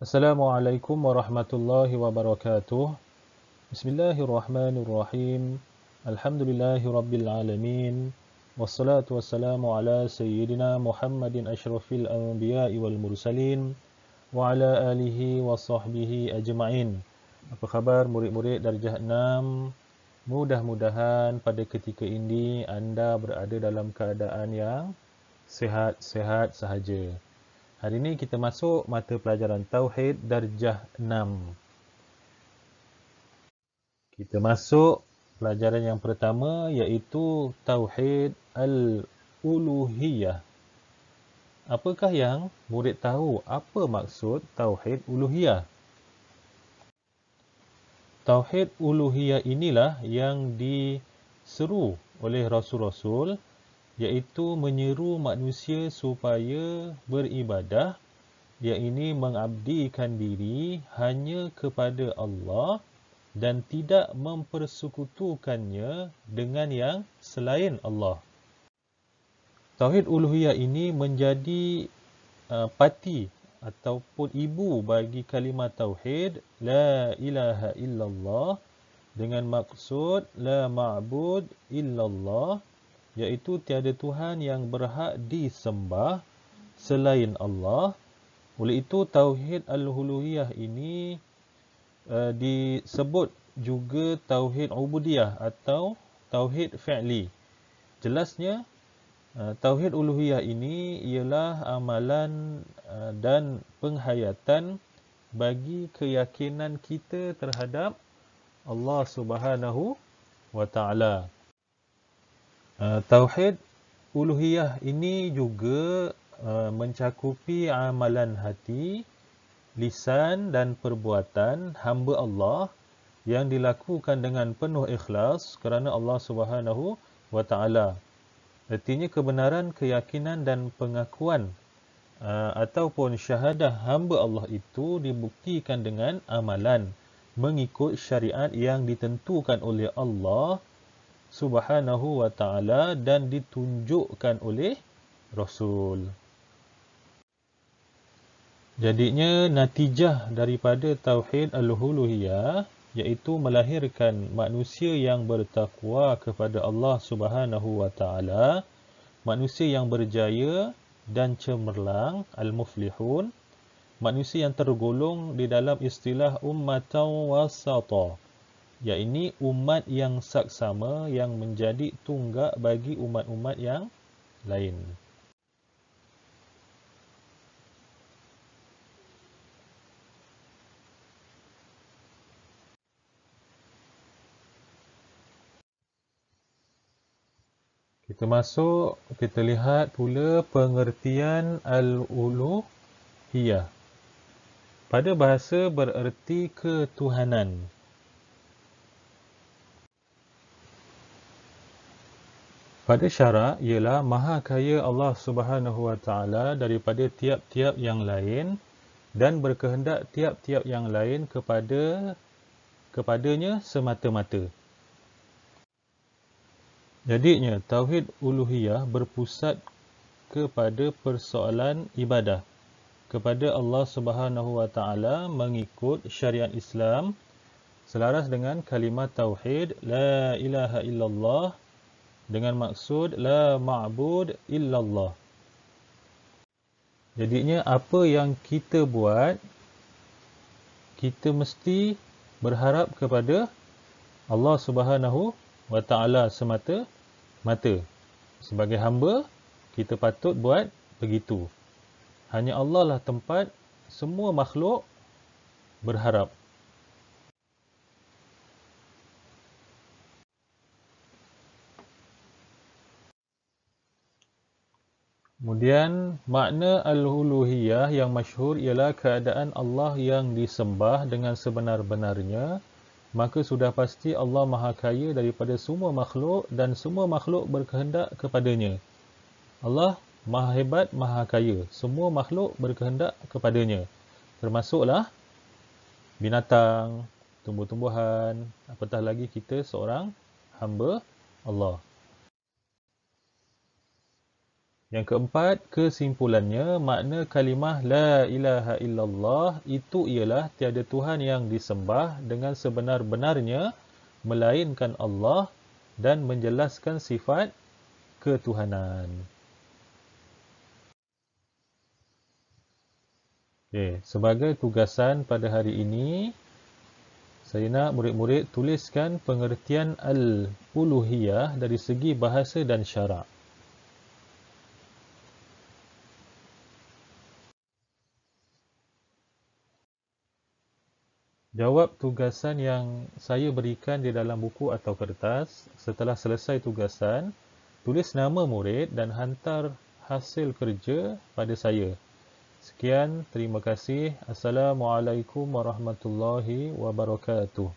Assalamualaikum warahmatullahi wabarakatuh. Bismillahirrahmanirrahim. Alhamdulillahirrabbilalamin. Wassalatu wassalamu ala sayyidina Muhammadin ashrafil anbiya'i wal mursalin. Wa ala alihi wa sahbihi ajma'in. Apa khabar murid-murid darjah 6? Mudah-mudahan pada ketika ini anda berada dalam keadaan yang sehat-sehat sahaja. Hari ini kita masuk mata pelajaran Tauhid Darjah 6. Kita masuk pelajaran yang pertama iaitu Tauhid Al-Uluhiyah. Apakah yang murid tahu apa maksud Tauhid Uluhiyah? Tauhid Uluhiyah inilah yang diseru oleh Rasul-Rasul iaitu menyeru manusia supaya beribadah iaitu mengabdikan diri hanya kepada Allah dan tidak mempersekutukannya dengan yang selain Allah. Tauhid uluhiyah ini menjadi uh, pati ataupun ibu bagi kalimah tauhid la ilaha illallah dengan maksud la ma'bud illallah iaitu tiada Tuhan yang berhak disembah selain Allah. Oleh itu, Tauhid Al-Huluhiyah ini uh, disebut juga Tauhid Ubudiyah atau Tauhid Fi'li. Jelasnya, uh, Tauhid Uluhiyah ini ialah amalan uh, dan penghayatan bagi keyakinan kita terhadap Allah Subhanahu wa taala. Ah, tauhid uluhiyah ini juga ah, mencakupi amalan hati, lisan dan perbuatan hamba Allah yang dilakukan dengan penuh ikhlas kerana Allah Subhanahu wa taala. Artinya kebenaran keyakinan dan pengakuan ah, ataupun syahadah hamba Allah itu dibuktikan dengan amalan mengikut syariat yang ditentukan oleh Allah subhanahu wa ta'ala dan ditunjukkan oleh Rasul. Jadinya natijah daripada Tauhid Al-Huluhiyah iaitu melahirkan manusia yang bertakwa kepada Allah subhanahu wa ta'ala, manusia yang berjaya dan cemerlang, Al-Muflihun, manusia yang tergolong di dalam istilah Ummatan Wasatah, iaitu umat yang saksama yang menjadi tunggak bagi umat-umat yang lain. Kita masuk, kita lihat pula pengertian al-uluhiyah. Pada bahasa bererti ketuhanan. Ketuhanan. Pada syarat ialah maha kaya Allah Subhanahu Wa Taala daripada tiap-tiap yang lain dan berkehendak tiap-tiap yang lain kepada kepadanya semata-mata. Jadinya tauhid uluhiyah berpusat kepada persoalan ibadah kepada Allah Subhanahu Wa Taala mengikut syariat Islam selaras dengan kalimah tauhid la ilaha illallah dengan maksud la ma'bud illallah jadinya apa yang kita buat kita mesti berharap kepada Allah Subhanahu wa taala semata mata sebagai hamba kita patut buat begitu hanya Allah lah tempat semua makhluk berharap Kemudian makna al-uluhiyah yang masyhur ialah keadaan Allah yang disembah dengan sebenar-benarnya maka sudah pasti Allah Maha Kaya daripada semua makhluk dan semua makhluk berkehendak kepadanya. Allah Maha Hebat Maha Kaya, semua makhluk berkehendak kepadanya. Termasuklah binatang, tumbuh-tumbuhan, apatah lagi kita seorang hamba Allah. Yang keempat, kesimpulannya makna kalimah La ilaha illallah itu ialah tiada Tuhan yang disembah dengan sebenar-benarnya melainkan Allah dan menjelaskan sifat ketuhanan. Okay, sebagai tugasan pada hari ini, saya nak murid-murid tuliskan pengertian Al-Uluhiyah dari segi bahasa dan syarak. Jawab tugasan yang saya berikan di dalam buku atau kertas setelah selesai tugasan, tulis nama murid dan hantar hasil kerja pada saya. Sekian, terima kasih. Assalamualaikum warahmatullahi wabarakatuh.